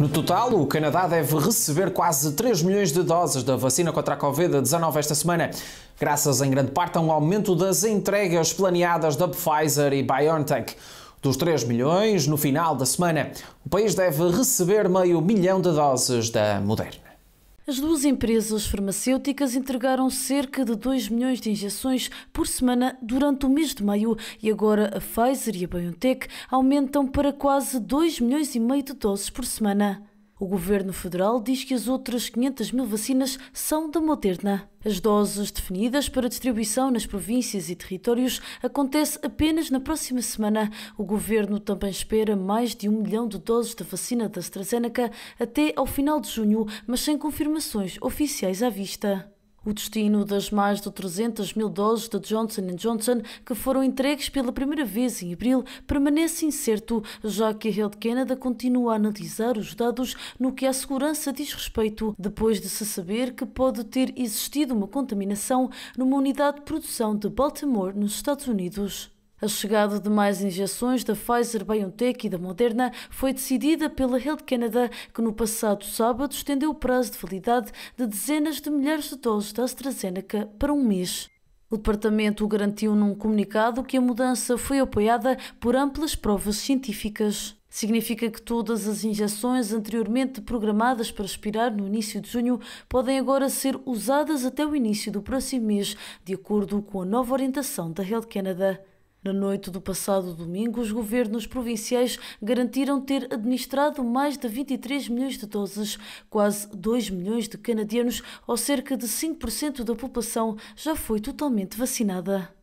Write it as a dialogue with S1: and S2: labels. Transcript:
S1: No total, o Canadá deve receber quase 3 milhões de doses da vacina contra a Covid-19 esta semana, graças em grande parte a um aumento das entregas planeadas da Pfizer e BioNTech. Dos 3 milhões, no final da semana, o país deve receber meio milhão de doses da Moderna.
S2: As duas empresas farmacêuticas entregaram cerca de 2 milhões de injeções por semana durante o mês de maio e agora a Pfizer e a BioNTech aumentam para quase 2 milhões e meio de doses por semana. O governo federal diz que as outras 500 mil vacinas são da Moderna. As doses definidas para distribuição nas províncias e territórios acontece apenas na próxima semana. O governo também espera mais de um milhão de doses da vacina da AstraZeneca até ao final de junho, mas sem confirmações oficiais à vista. O destino das mais de 300 mil doses de Johnson Johnson que foram entregues pela primeira vez em abril permanece incerto, já que a Health Canada continua a analisar os dados no que à segurança diz respeito, depois de se saber que pode ter existido uma contaminação numa unidade de produção de Baltimore, nos Estados Unidos. A chegada de mais injeções da Pfizer, BioNTech e da Moderna foi decidida pela Health Canada, que no passado sábado estendeu o prazo de validade de dezenas de milhares de doses da AstraZeneca para um mês. O departamento garantiu num comunicado que a mudança foi apoiada por amplas provas científicas. Significa que todas as injeções anteriormente programadas para expirar no início de junho podem agora ser usadas até o início do próximo mês, de acordo com a nova orientação da Health Canada. Na noite do passado domingo, os governos provinciais garantiram ter administrado mais de 23 milhões de doses. Quase 2 milhões de canadianos, ou cerca de 5% da população, já foi totalmente vacinada.